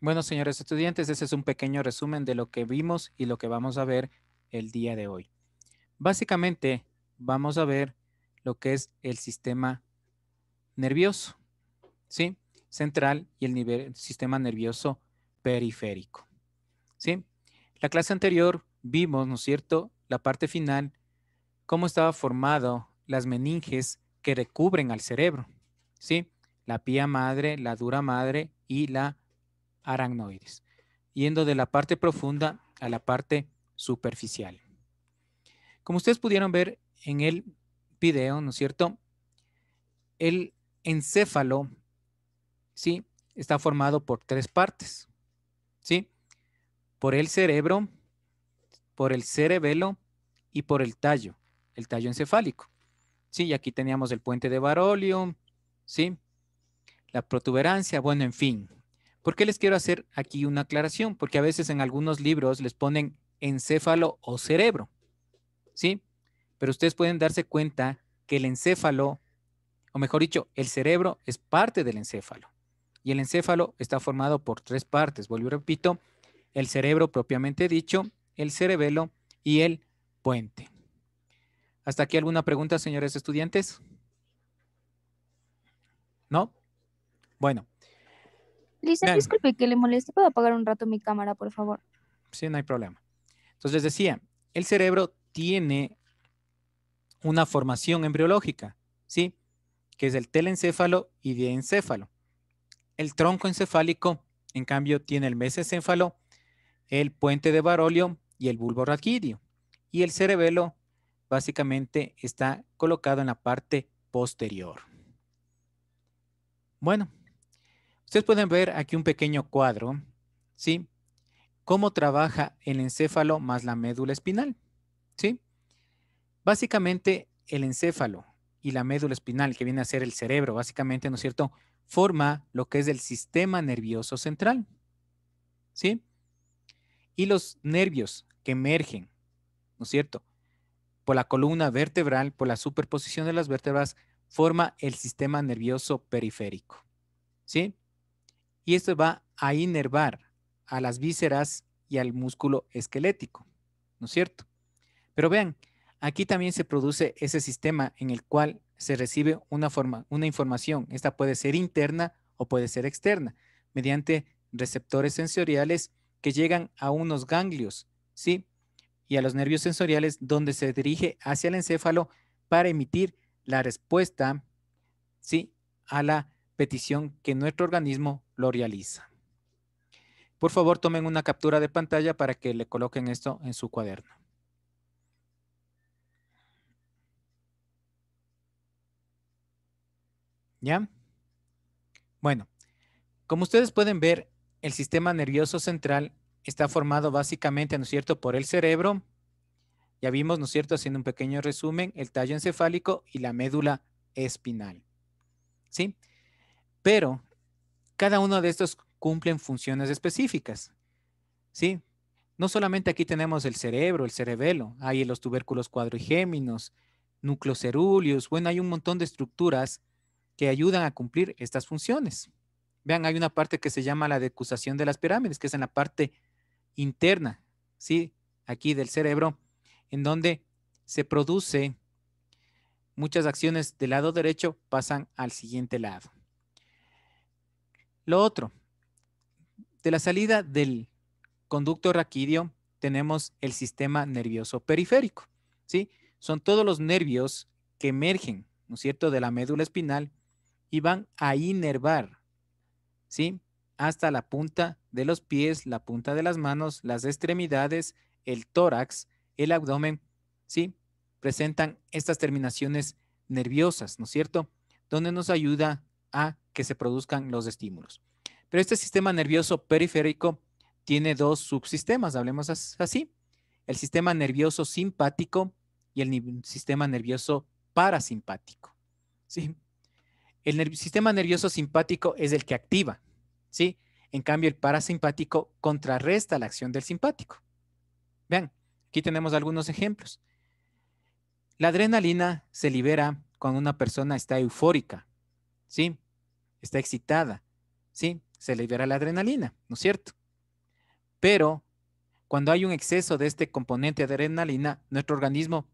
Bueno, señores estudiantes, ese es un pequeño resumen de lo que vimos y lo que vamos a ver el día de hoy. Básicamente, vamos a ver lo que es el sistema nervioso, ¿sí? Central y el nivel, sistema nervioso periférico, ¿sí? La clase anterior vimos, ¿no es cierto?, la parte final, cómo estaba formado las meninges que recubren al cerebro, ¿sí? La pía madre, la dura madre y la aracnoides, yendo de la parte profunda a la parte superficial. Como ustedes pudieron ver en el video, ¿no es cierto? El encéfalo, ¿sí? Está formado por tres partes, ¿sí? Por el cerebro, por el cerebelo y por el tallo, el tallo encefálico. Sí, y aquí teníamos el puente de Barolio, ¿sí? La protuberancia, bueno, en fin, ¿Por qué les quiero hacer aquí una aclaración? Porque a veces en algunos libros les ponen encéfalo o cerebro, ¿sí? Pero ustedes pueden darse cuenta que el encéfalo, o mejor dicho, el cerebro es parte del encéfalo. Y el encéfalo está formado por tres partes, vuelvo y repito, el cerebro propiamente dicho, el cerebelo y el puente. ¿Hasta aquí alguna pregunta, señores estudiantes? ¿No? Bueno, Lisa, disculpe que le moleste, ¿puedo apagar un rato mi cámara, por favor? Sí, no hay problema. Entonces decía, el cerebro tiene una formación embriológica, ¿sí? Que es el telencéfalo y diencéfalo. El tronco encefálico, en cambio, tiene el mesencéfalo, el puente de Barolio y el bulbo raquídeo. Y el cerebelo, básicamente, está colocado en la parte posterior. Bueno, Ustedes pueden ver aquí un pequeño cuadro, ¿sí? Cómo trabaja el encéfalo más la médula espinal, ¿sí? Básicamente, el encéfalo y la médula espinal, que viene a ser el cerebro, básicamente, ¿no es cierto?, forma lo que es el sistema nervioso central, ¿sí? Y los nervios que emergen, ¿no es cierto?, por la columna vertebral, por la superposición de las vértebras, forma el sistema nervioso periférico, ¿sí? y esto va a inervar a las vísceras y al músculo esquelético, ¿no es cierto? Pero vean, aquí también se produce ese sistema en el cual se recibe una, forma, una información. Esta puede ser interna o puede ser externa, mediante receptores sensoriales que llegan a unos ganglios, ¿sí? Y a los nervios sensoriales donde se dirige hacia el encéfalo para emitir la respuesta, ¿sí? A la petición que nuestro organismo lo realiza. Por favor, tomen una captura de pantalla para que le coloquen esto en su cuaderno. ¿Ya? Bueno, como ustedes pueden ver, el sistema nervioso central está formado básicamente, ¿no es cierto?, por el cerebro. Ya vimos, ¿no es cierto?, haciendo un pequeño resumen, el tallo encefálico y la médula espinal. ¿Sí? Pero cada uno de estos cumplen funciones específicas. ¿Sí? No solamente aquí tenemos el cerebro, el cerebelo, hay los tubérculos cuadrigéminos, cerúleos, bueno, hay un montón de estructuras que ayudan a cumplir estas funciones. Vean, hay una parte que se llama la decusación de las pirámides, que es en la parte interna, ¿sí? Aquí del cerebro, en donde se produce muchas acciones del lado derecho pasan al siguiente lado. Lo otro, de la salida del conducto raquídeo tenemos el sistema nervioso periférico, ¿sí? Son todos los nervios que emergen, ¿no es cierto?, de la médula espinal y van a inervar, ¿sí? Hasta la punta de los pies, la punta de las manos, las extremidades, el tórax, el abdomen, ¿sí? Presentan estas terminaciones nerviosas, ¿no es cierto?, donde nos ayuda a que se produzcan los estímulos. Pero este sistema nervioso periférico tiene dos subsistemas, hablemos así, el sistema nervioso simpático y el sistema nervioso parasimpático. ¿sí? El sistema nervioso simpático es el que activa, ¿sí? En cambio, el parasimpático contrarresta la acción del simpático. Vean, aquí tenemos algunos ejemplos. La adrenalina se libera cuando una persona está eufórica, ¿sí? está excitada, ¿sí? Se libera la adrenalina, ¿no es cierto? Pero cuando hay un exceso de este componente de adrenalina, nuestro organismo,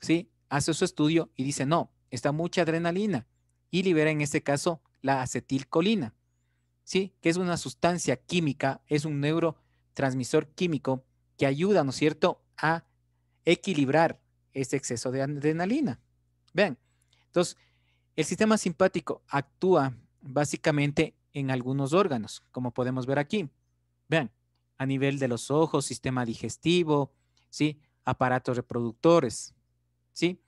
¿sí? Hace su estudio y dice, no, está mucha adrenalina y libera en este caso la acetilcolina, ¿sí? Que es una sustancia química, es un neurotransmisor químico que ayuda, ¿no es cierto?, a equilibrar ese exceso de adrenalina. Vean, entonces, el sistema simpático actúa básicamente en algunos órganos, como podemos ver aquí. Vean, a nivel de los ojos, sistema digestivo, ¿sí? aparatos reproductores. ¿sí?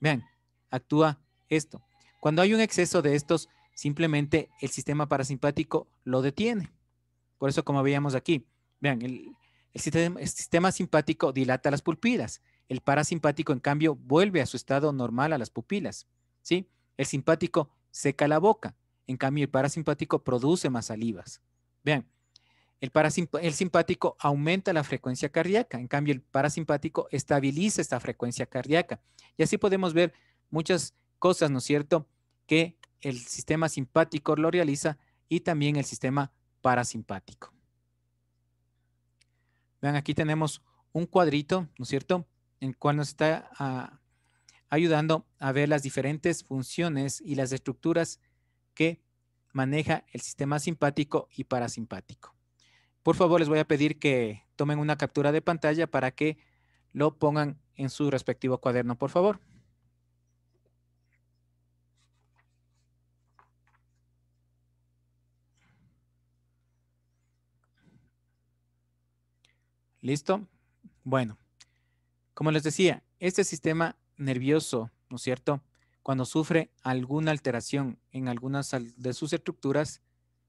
Vean, actúa esto. Cuando hay un exceso de estos, simplemente el sistema parasimpático lo detiene. Por eso, como veíamos aquí, vean, el, sistema, simpático dilata las pupilas. El parasimpático, en cambio, vuelve a su estado normal a las pupilas. El simpático seca la boca, en cambio el parasimpático produce más salivas. Vean, el, el simpático aumenta la frecuencia cardíaca, en cambio el parasimpático estabiliza esta frecuencia cardíaca. Y así podemos ver muchas cosas, ¿no es cierto?, que el sistema simpático lo realiza y también el sistema parasimpático. Vean, aquí tenemos un cuadrito, ¿no es cierto?, en cual está ah, ayudando a ver las diferentes funciones y las estructuras que maneja el sistema simpático y parasimpático. Por favor, les voy a pedir que tomen una captura de pantalla para que lo pongan en su respectivo cuaderno, por favor. ¿Listo? Bueno, como les decía, este sistema nervioso, ¿no es cierto? Cuando sufre alguna alteración en algunas de sus estructuras,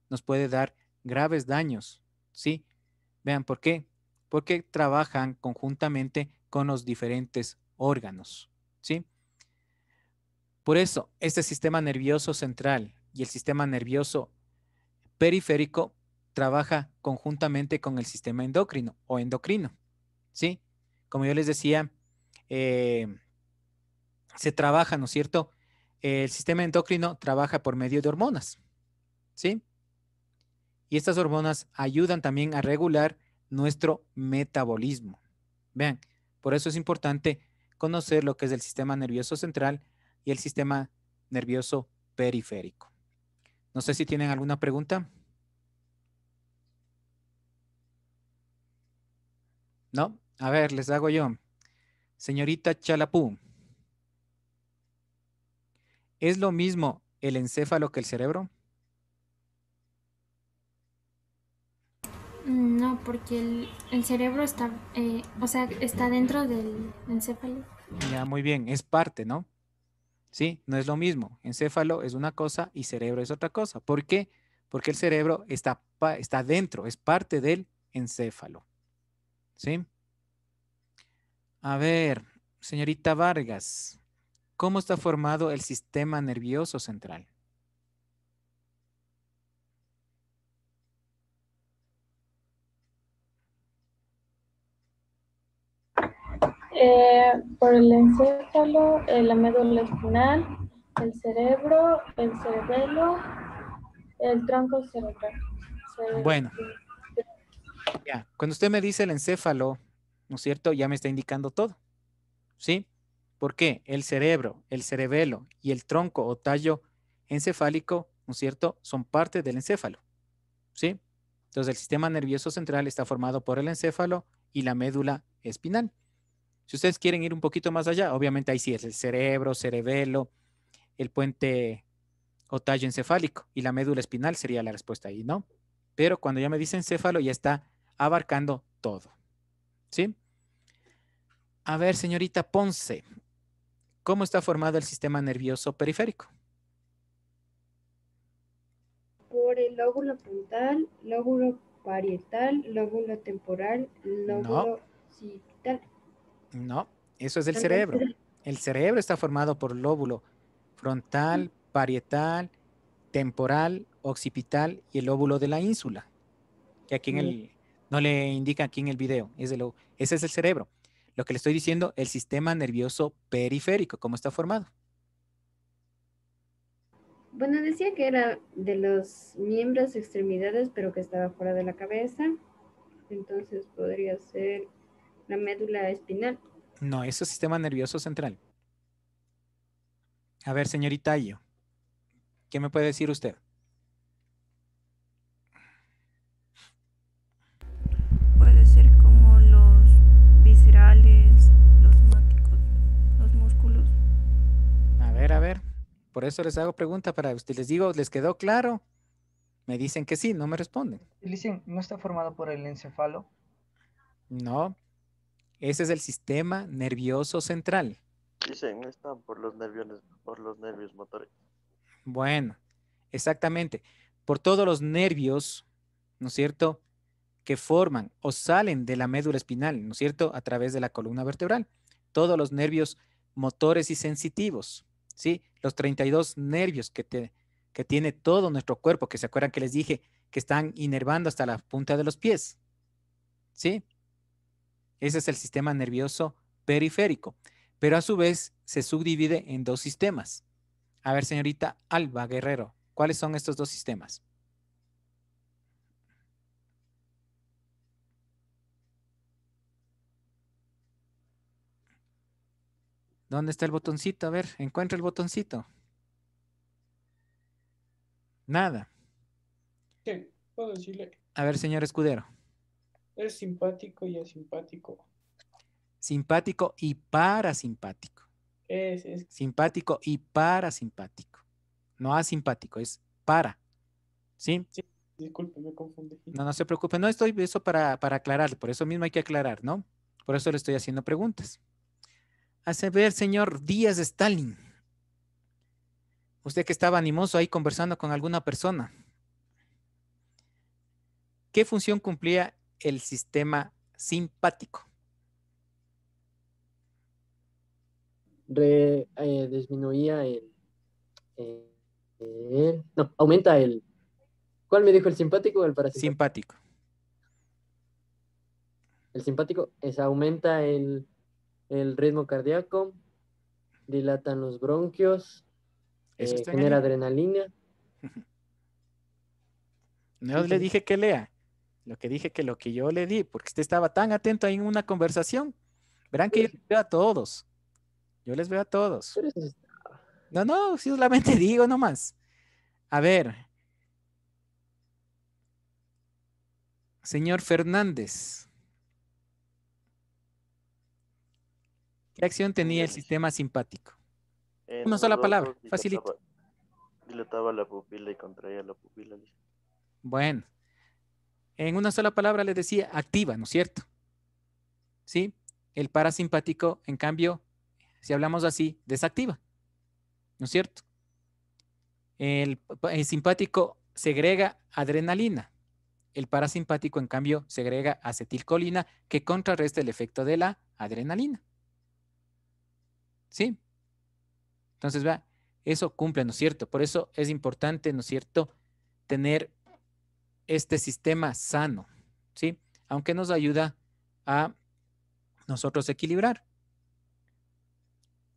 nos puede dar graves daños, ¿sí? Vean, ¿por qué? Porque trabajan conjuntamente con los diferentes órganos, ¿sí? Por eso, este sistema nervioso central y el sistema nervioso periférico trabaja conjuntamente con el sistema endocrino o endocrino, ¿sí? Como yo les decía, eh, se trabaja, ¿no es cierto? El sistema endocrino trabaja por medio de hormonas, ¿sí? Y estas hormonas ayudan también a regular nuestro metabolismo. Vean, por eso es importante conocer lo que es el sistema nervioso central y el sistema nervioso periférico. No sé si tienen alguna pregunta. No, a ver, les hago yo. Señorita Chalapú. ¿Es lo mismo el encéfalo que el cerebro? Mm, no, porque el, cerebro está, eh, o sea, está dentro del encéfalo. Ya, muy bien, es parte, ¿no? Sí, no es lo mismo. Encéfalo es una cosa y cerebro es otra cosa. ¿Por qué? Porque el cerebro está, está dentro, es parte del encéfalo. ¿Sí? A ver, señorita Vargas. ¿Cómo está formado el sistema nervioso central? Eh, por el encéfalo, la médula espinal, el cerebro, el cerebelo, el tronco cerebral. bueno. Ya. Cuando usted me dice el encéfalo, ¿no es cierto? Ya me está indicando todo. ¿Sí? ¿Por qué? El cerebro, el cerebelo y el tronco o tallo encefálico, ¿no es cierto?, son parte del encéfalo. ¿Sí? Entonces el sistema nervioso central está formado por el encéfalo y la médula espinal. Si ustedes quieren ir un poquito más allá, obviamente ahí sí es el cerebro, cerebelo, el puente o tallo encefálico y la médula espinal sería la respuesta ahí, ¿no? Pero cuando ya me dice encéfalo ya está abarcando todo. ¿Sí? A ver, señorita Ponce, ¿Cómo está formado el sistema nervioso periférico? Por el lóbulo frontal, lóbulo parietal, lóbulo temporal, lóbulo occipital. No, eso es el cerebro. El cerebro está formado por lóbulo frontal, parietal, temporal, occipital y el lóbulo de la ínsula. Que aquí en el no le indica aquí en el video, ese es el cerebro. Lo que le estoy diciendo, el sistema nervioso periférico, ¿cómo está formado? Bueno, decía que era de los miembros, extremidades, pero que estaba fuera de la cabeza. Entonces podría ser la médula espinal. No, eso es sistema nervioso central. A ver, señorita Ayo, ¿qué me puede decir usted? Por eso les hago preguntas para ustedes. Les digo, ¿les quedó claro? Me dicen que sí, no me responden. Dicen, ¿no está formado por el encéfalo? No. Ese es el sistema nervioso central. Dicen, está por los nervios, por los nervios motores. Bueno, exactamente. Por todos los nervios, ¿no es cierto? Que forman o salen de la médula espinal, ¿no es cierto? A través de la columna vertebral. Todos los nervios motores y sensitivos, ¿sí? los 32 nervios que, que tiene todo nuestro cuerpo, que se acuerdan que les dije que están inervando hasta la punta de los pies. ¿Sí? Ese es el sistema nervioso periférico, pero a su vez se subdivide en dos sistemas. A ver, señorita Alba Guerrero, ¿cuáles son estos dos sistemas? ¿Dónde está el botoncito? A ver, encuentra el botoncito. Nada. Sí, puedo decirle. A ver, señor Escudero. Es simpático y asimpático. Simpático y parasimpático. Es, es. Simpático y parasimpático. No asimpático, es para. ¿Sí? sí disculpe, me confundí. No, no se preocupe. No estoy eso para, para Por eso mismo hay que aclarar, ¿no? Por eso le estoy haciendo preguntas. Hace ver, señor Díaz de Stalin. Usted que estaba animoso ahí conversando con alguna persona. ¿Qué función cumplía el sistema simpático? Eh, disminuía eh, el, No, aumenta el... ¿Cuál me dijo? ¿El simpático o el parasimpático? Simpático. El simpático es aumenta el el ritmo cardíaco, dilatan los bronquios, eh, genera adrenalina. No le dije que lea, lo que dije que lo que yo le di, porque usted estaba tan atento ahí en una conversación. Verán que yo les veo a todos. Yo les veo a todos. Este. No, no, solamente digo nomás. A ver. Señor Fernández. ¿Qué acción tenía el sistema simpático? Eh, una sola palabra, facilita. facilito. Dilataba la pupila y contraía la pupila. Bueno, en una sola palabra le decía activa, ¿no es cierto? ¿Sí? El parasimpático, en cambio, si hablamos así, desactiva, ¿no es cierto? el, simpático segrega adrenalina, el parasimpático, en cambio, segrega acetilcolina que contrarresta el efecto de la adrenalina. ¿Sí? Entonces, va, eso cumple, ¿no es cierto? Por eso es importante, ¿no es cierto?, tener este sistema sano, ¿sí? Aunque nos ayuda a nosotros equilibrar.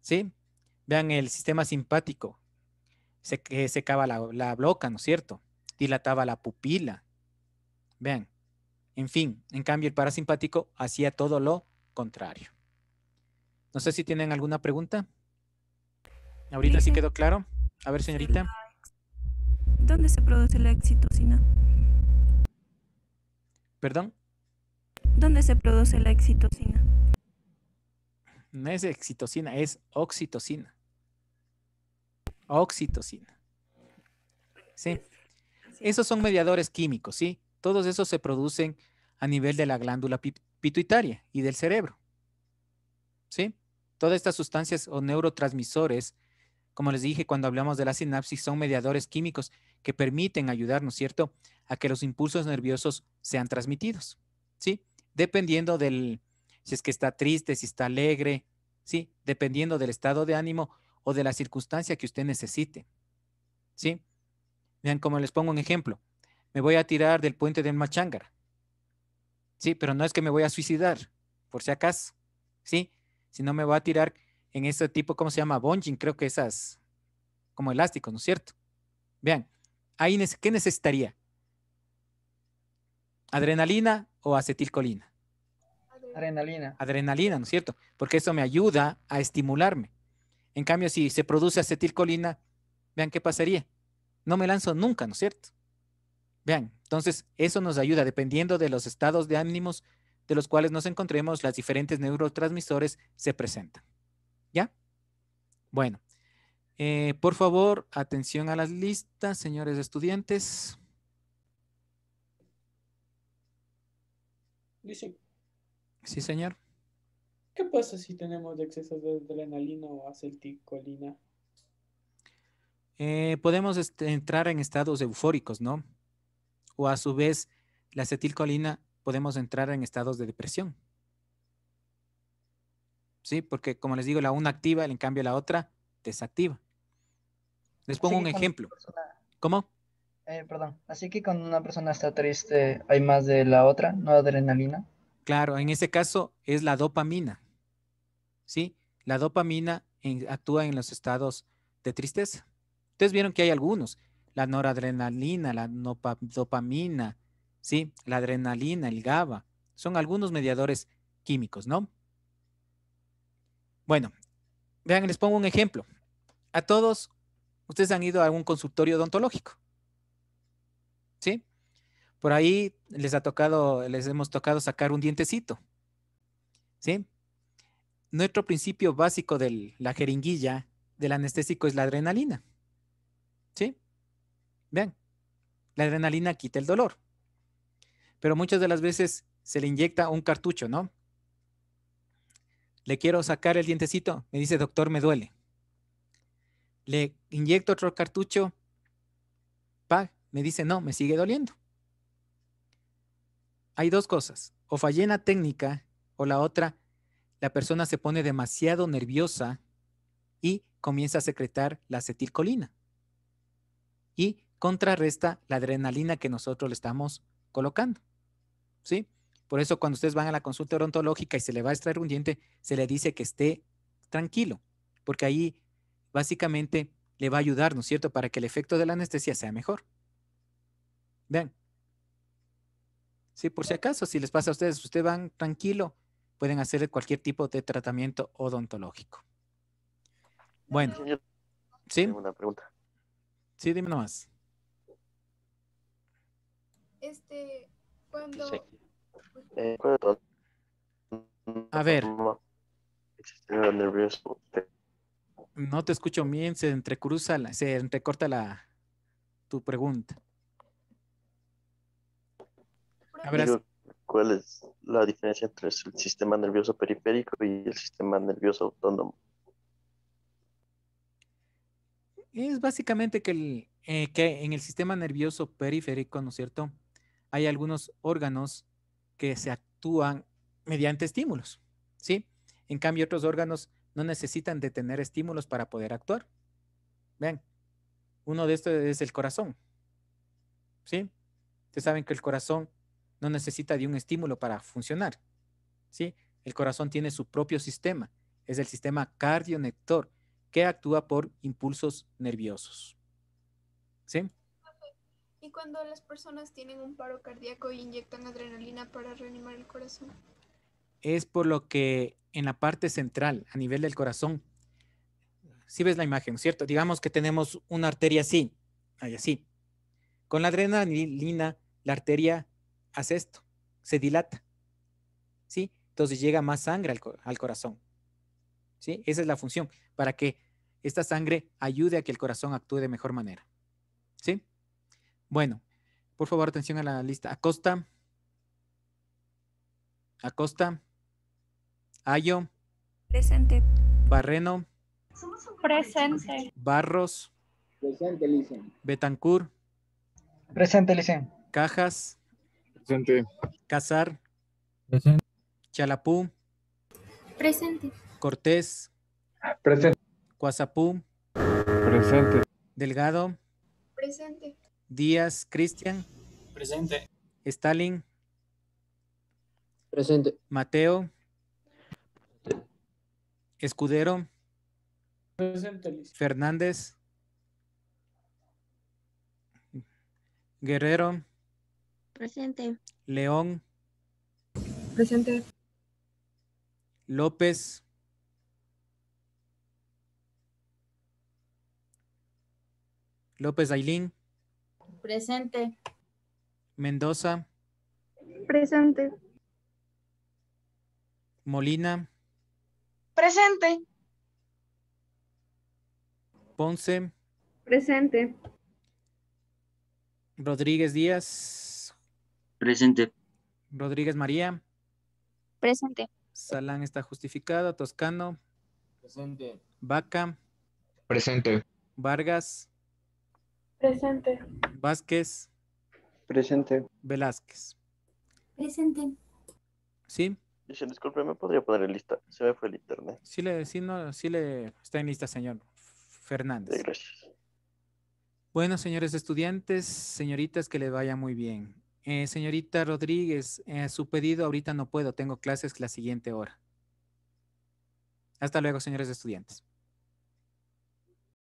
¿Sí? Vean el sistema simpático, se, que secaba la, la bloca, ¿no es cierto? Dilataba la pupila. Vean, en fin, en cambio el parasimpático hacía todo lo contrario. No sé si tienen alguna pregunta. Ahorita sí quedó claro. A ver, señorita. ¿Dónde se produce la exitosina? ¿Perdón? ¿Dónde se produce la excitocina? No es excitocina, es oxitocina. Oxitocina. Sí. Esos son mediadores químicos, ¿sí? Todos esos se producen a nivel de la glándula pituitaria y del cerebro. ¿Sí? Todas estas sustancias o neurotransmisores, como les dije cuando hablamos de la sinapsis, son mediadores químicos que permiten ayudarnos, ¿cierto?, a que los impulsos nerviosos sean transmitidos, ¿sí? Dependiendo del, si es que está triste, si está alegre, ¿sí? Dependiendo del estado de ánimo o de la circunstancia que usted necesite, ¿sí? Vean, como les pongo un ejemplo, me voy a tirar del puente del Machángara, ¿sí? Pero no es que me voy a suicidar, por si acaso, ¿sí? si no me voy a tirar en ese tipo, ¿cómo se llama? Bunging, creo que esas como elásticos, ¿no es cierto? Vean, ahí ¿qué necesitaría? ¿Adrenalina o acetilcolina? Adrenalina. Adrenalina, ¿no es cierto? Porque eso me ayuda a estimularme. En cambio, si se produce acetilcolina, vean qué pasaría. No me lanzo nunca, ¿no es cierto? Vean, entonces eso nos ayuda, dependiendo de los estados de ánimos, de los cuales nos encontremos las diferentes neurotransmisores se presentan. ¿Ya? Bueno, eh, por favor, atención a las listas, señores estudiantes. Dice. Sí, señor. ¿Qué pasa si tenemos exceso de adrenalina o acetilcolina? Eh, podemos este, entrar en estados eufóricos, ¿no? O a su vez, la acetilcolina podemos entrar en estados de depresión. Sí, porque como les digo, la una activa, en cambio la otra desactiva. Les pongo un ejemplo. ¿Cómo? Eh, perdón. Así que cuando una persona está triste, hay más de la otra, no adrenalina. Claro, en ese caso es la dopamina. ¿Sí? La dopamina actúa en los estados de tristeza. Ustedes vieron que hay algunos, la noradrenalina, la dopamina, ¿sí? La adrenalina, el GABA, son algunos mediadores químicos, ¿no? Bueno, vean, les pongo un ejemplo. A todos, ustedes han ido a algún consultorio odontológico, ¿sí? Por ahí les ha tocado, les hemos tocado sacar un dientecito, ¿sí? Nuestro principio básico de la jeringuilla del anestésico es la adrenalina, ¿sí? Vean, la adrenalina quita el dolor pero muchas de las veces se le inyecta un cartucho, ¿no? Le quiero sacar el dientecito, me dice, doctor, me duele. Le inyecto otro cartucho, pa, me dice, no, me sigue doliendo. Hay dos cosas, o fallena técnica, o la otra, la persona se pone demasiado nerviosa y comienza a secretar la acetilcolina y contrarresta la adrenalina que nosotros le estamos colocando. ¿sí? Por eso cuando ustedes van a la consulta odontológica y se le va a extraer un diente, se le dice que esté tranquilo, porque ahí básicamente le va a ayudar, ¿no es cierto?, para que el efecto de la anestesia sea mejor. Vean. Sí, por si acaso, si les pasa a ustedes, ustedes van tranquilo, pueden hacer cualquier tipo de tratamiento odontológico. Bueno. Sí. una pregunta. Sí, dime nomás. Este, cuando a ver. No te escucho bien, se entrecruza, la, se entrecorta la tu pregunta. ¿Cuál es la diferencia entre el sistema nervioso periférico y el sistema nervioso autónomo? Es básicamente que, el, eh, que en el sistema nervioso periférico, ¿no es cierto? Hay algunos órganos que se actúan mediante estímulos, ¿sí? En cambio, otros órganos no necesitan de tener estímulos para poder actuar. Ven, uno de estos es el corazón, ¿sí? Ustedes saben que el corazón no necesita de un estímulo para funcionar, ¿sí? El corazón tiene su propio sistema, es el sistema cardionector que actúa por impulsos nerviosos, ¿sí? y cuando las personas tienen un paro cardíaco y inyectan adrenalina para reanimar el corazón. Es por lo que en la parte central, a nivel del corazón, si ves la imagen, ¿cierto? Digamos que tenemos una arteria así, así. Con la adrenalina, la arteria hace esto, se dilata, ¿sí? Entonces llega más sangre al, al corazón, ¿sí? Esa es la función, para que esta sangre ayude a que el corazón actúe de mejor manera, ¿sí? Bueno, por favor, atención a la lista. Acosta. Acosta. Ayo. Presente. Barreno. Presente. Barros. Presente, Licen. Betancur, Presente, Licen. Cajas. Presente. Cazar Presente. Chalapú. Presente. Cortés. Presente. Cuazapú. Presente. Delgado. Presente. Díaz, Cristian. Presente. Stalin. Presente. Mateo. Escudero. Presente. Fernández. Guerrero. Presente. León. Presente. López. López Ailín. Presente. Mendoza. Presente. Molina. Presente. Ponce. Presente. Rodríguez Díaz. Presente. Rodríguez María. Presente. Salán está justificado. Toscano. Presente. Vaca. Presente. Vargas. Presente. Vázquez. Presente. Velázquez. Presente. ¿Sí? Dice, disculpe, ¿me podría poner en lista? Se me fue el internet. Sí le, sí, no, sí le está en lista, señor Fernández. gracias. Bueno, señores estudiantes, señoritas, que le vaya muy bien. Eh, señorita Rodríguez, a eh, su pedido ahorita no puedo, tengo clases la siguiente hora. Hasta luego, señores estudiantes.